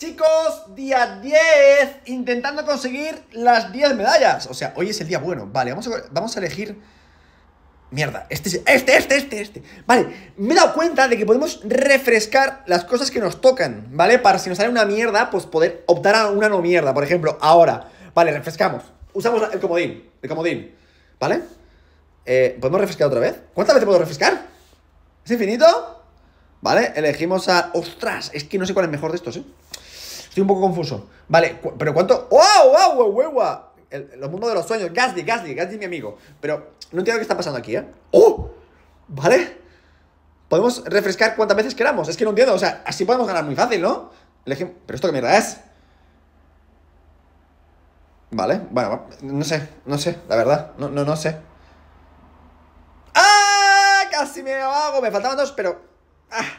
Chicos, día 10, intentando conseguir las 10 medallas. O sea, hoy es el día bueno. Vale, vamos a, vamos a elegir... Mierda, este, este, este, este, este. Vale, me he dado cuenta de que podemos refrescar las cosas que nos tocan, ¿vale? Para si nos sale una mierda, pues poder optar a una no mierda. Por ejemplo, ahora. Vale, refrescamos. Usamos el comodín, el comodín, ¿vale? Eh, ¿Podemos refrescar otra vez? ¿Cuántas veces puedo refrescar? ¿Es infinito? Vale, elegimos a... ¡Ostras! Es que no sé cuál es mejor de estos, ¿eh? Estoy un poco confuso. Vale, pero ¿cuánto? ¡Wow, wow, wow, wow! El, mundo de los sueños. Gasly, Gasly, Gasly mi amigo. Pero no entiendo qué está pasando aquí, ¿eh? ¡Oh! ¿Vale? Podemos refrescar cuantas veces queramos. Es que no entiendo. O sea, así podemos ganar muy fácil, ¿no? Pero esto qué mierda es. Vale, bueno, no sé, no sé, la verdad. No, no, no sé. ¡Ah! Casi me hago. Me faltaban dos, pero... ¡Ah!